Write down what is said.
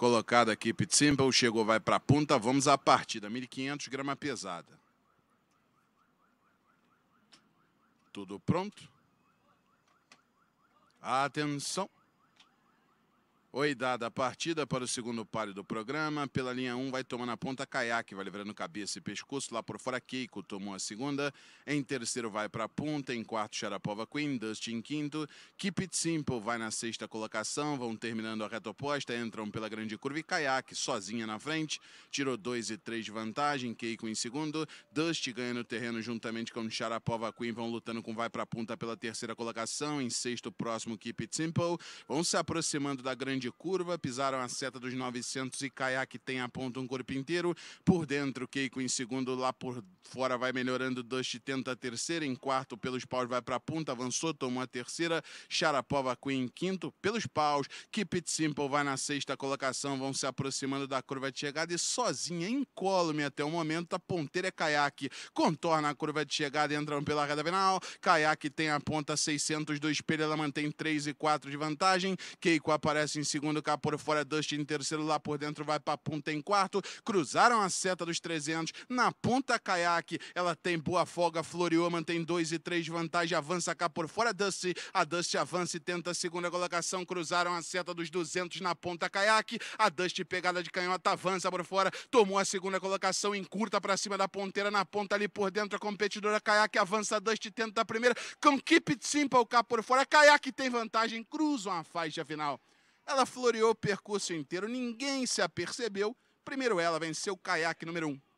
colocado aqui. Pitsimple chegou, vai para a punta. Vamos à partida. 1.500 grama pesada. Tudo pronto? Atenção. Oi, dada a partida para o segundo páreo do programa. Pela linha 1, vai tomando a ponta Caiaque, vai livrando cabeça e pescoço. Lá por fora, Keiko tomou a segunda. Em terceiro, vai para a ponta. Em quarto, Sharapova Queen. Dusty em quinto. Keep It Simple vai na sexta colocação. Vão terminando a reta oposta. Entram pela grande curva e Caiaque sozinha na frente. Tirou 2 e 3 de vantagem. Keiko em segundo. Dusty ganhando terreno juntamente com Sharapova Queen. Vão lutando com vai para a ponta pela terceira colocação. Em sexto, próximo, Keep It Simple. Vão se aproximando da grande grande curva, pisaram a seta dos 900 e Kayak tem a ponta um corpo inteiro. Por dentro, Keiko em segundo, lá por fora vai melhorando. Dust tenta a terceira, em quarto, pelos paus vai para a ponta, avançou, tomou a terceira. Sharapova Queen em quinto, pelos paus. Keep It Simple vai na sexta colocação, vão se aproximando da curva de chegada e sozinha, incólume até o momento, a ponteira é Kayak. Contorna a curva de chegada, entram pela reta final. Kayak tem a ponta 600 do espelho, ela mantém 3 e 4 de vantagem. Keiko aparece em segundo cá por fora, Dustin em terceiro, lá por dentro vai para punta em quarto. Cruzaram a seta dos 300 na ponta caiaque. Ela tem boa folga, floreou, mantém 2 e 3 vantagem, avança cá por fora, Dusty. A Dusty avança e tenta a segunda colocação. Cruzaram a seta dos 200 na ponta caiaque. A Dusty pegada de canhota avança por fora, tomou a segunda colocação, encurta para cima da ponteira, na ponta ali por dentro a competidora caiaque avança, a Dusty tenta a primeira. Com Keep It Simple cá por fora, caiaque tem vantagem, cruzam a faixa final. Ela floreou o percurso inteiro, ninguém se apercebeu. Primeiro ela venceu o caiaque número 1. Um.